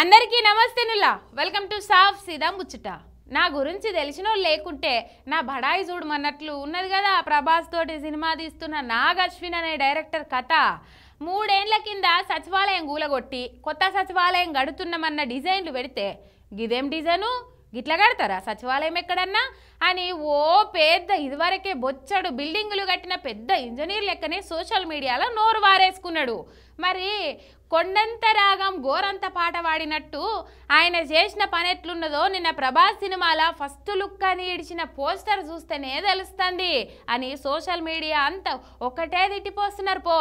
అందరికీ నమస్తే నుల్లా welcome to సాఫ్ సీదా ముచ్చట నా గురించి తెలిసిన లేకుంటే నా బడాయి చూడమన్నట్లు ఉన్నది కదా ప్రభాస్ తోటి సినిమా తీస్తున్న నాగ్ అశ్విన్ అనే డైరెక్టర్ కథ మూడేండ్ల కింద సచివాలయం గూలగొట్టి కొత్త సచివాలయం గడుతున్నామన్న డిజైన్లు పెడితే గిదేం డిజైను గిట్లా కడతారా సచివాలయం ఎక్కడన్నా అని ఓ పెద్ద ఇదివరకే బొచ్చడు బిల్డింగులు కట్టిన పెద్ద ఇంజనీర్ లెక్కనే సోషల్ మీడియాలో నోరు వారేసుకున్నాడు మరి కొండంత రాగం గోరంత పాట వాడినట్టు ఆయన చేసిన పని ఎట్లున్నదో నిన్న ప్రభాస్ సినిమాల ఫస్ట్ లుక్ అని ఇడిచిన పోస్టర్ చూస్తేనే తెలుస్తుంది అని సోషల్ మీడియా అంతా ఒకటే తిట్టిపోస్తున్నారు పో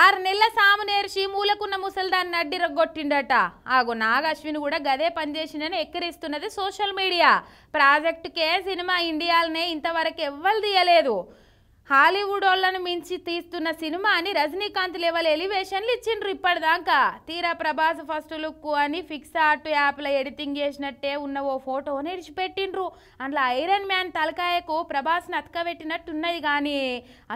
ఆరు నెలల సాము నేర్చి మూలకున్న ముసల్దాన్ని రగ్గొట్టిండట ఆగో నాగ అశ్విన్ కూడా గదే పనిచేసిందని ఎక్కిరిస్తున్నది సోషల్ మీడియా ప్రాజెక్టుకే సినిమా ఇండియాలనే ఇంతవరకు ఎవ్వరు తీయలేదు హాలీవుడ్ వాళ్ళను మించి తీస్తున్న సినిమా అని రజనీకాంత్ లెవెల్ ఎలివేషన్లు ఇచ్చిండ్రు ఇప్పటిదాకా తీరా ప్రభాస్ ఫస్ట్ లుక్ అని ఫిక్స్ ఆర్ట్ యాప్లో ఎడిటింగ్ చేసినట్టే ఉన్న ఓ ఫోటో నిడిచిపెట్టిండ్రు అందులో ఐరన్ మ్యాన్ తలకాయకు ప్రభాస్ని అతకబెట్టినట్టున్నది కానీ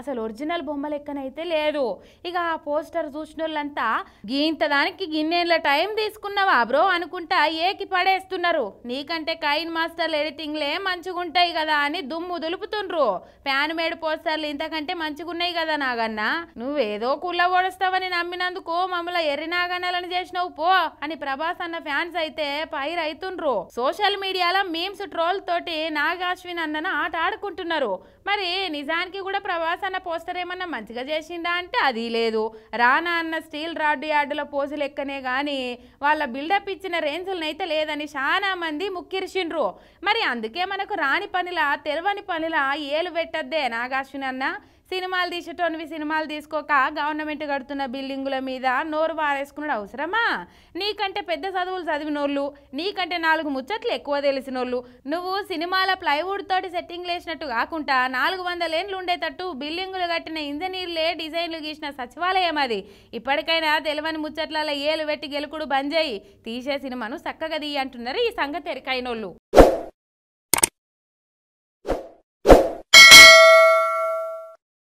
అసలు ఒరిజినల్ బొమ్మ లెక్కనైతే లేదు ఇక ఆ పోస్టర్ చూసిన వాళ్ళంతా గీంత దానికి గిన్నెల టైం తీసుకున్నావా బ్రో అనుకుంటా ఏకి పడేస్తున్నారు నీకంటే కైన్ మాస్టర్లు ఎడిటింగ్లే మంచిగుంటాయి కదా అని దుమ్ము దులుపుతుండ్రు ప్యాన్ మేడ్ పోస్టర్లు అసలు ఇంతకంటే మంచిగున్నాయి కదా నాగన్న నువ్వేదో కుళ్ళబోడుస్తావని నమ్మినందుకు మమ్మల్ని ఎర్రి నాగన్నలను చేసినావు పో అని ప్రభాస్ అన్న ఫ్యాన్స్ అయితే పైర్ అవుతుండ్రు సోషల్ మీడియాలో మీమ్స్ ట్రోల్ తోటి నాగాశ్విన్ అన్నన ఆట ఆడుకుంటున్నారు మరి నిజానికి కూడా ప్రభాస్ అన్న పోస్టర్ ఏమన్నా మంచిగా చేసిందా అంటే అది లేదు రానా అన్న స్టీల్ రాడ్ యార్డుల పోజులు ఎక్కనే కానీ వాళ్ళ బిల్డప్ ఇచ్చిన రేంజ్లను అయితే లేదని చాలా మంది ముక్కిరిచిండ్రు మరి అందుకే మనకు రాని పనిలా తెలవని పనిలా ఏలు పెట్టద్దే నాగాశ్విన్ అన్న సినిమాలు తీసేటోనివి సినిమాలు తీసుకోక గవర్నమెంట్ కడుతున్న బిల్డింగుల మీద నోరు వారేసుకున్నాడు అవసరమా నీకంటే పెద్ద చదువులు చదివినోళ్ళు నీకంటే నాలుగు ముచ్చట్లు ఎక్కువ తెలిసినోళ్ళు నువ్వు సినిమాల ప్లైవుడ్ తోటి సెట్టింగ్ వేసినట్టు కాకుండా నాలుగు వందల ఏండ్లు ఉండేటట్టు బిల్డింగులు కట్టిన ఇంజనీర్లే డిజైన్లు గీసిన సచివాలయం అది ఇప్పటికైనా తెలివని ముచ్చట్ల ఏలు పెట్టి గెలుకుడు బంద్ చేయి తీసే సినిమాను చక్కగా అంటున్నారు ఈ సంగతి ఎరికైనోళ్ళు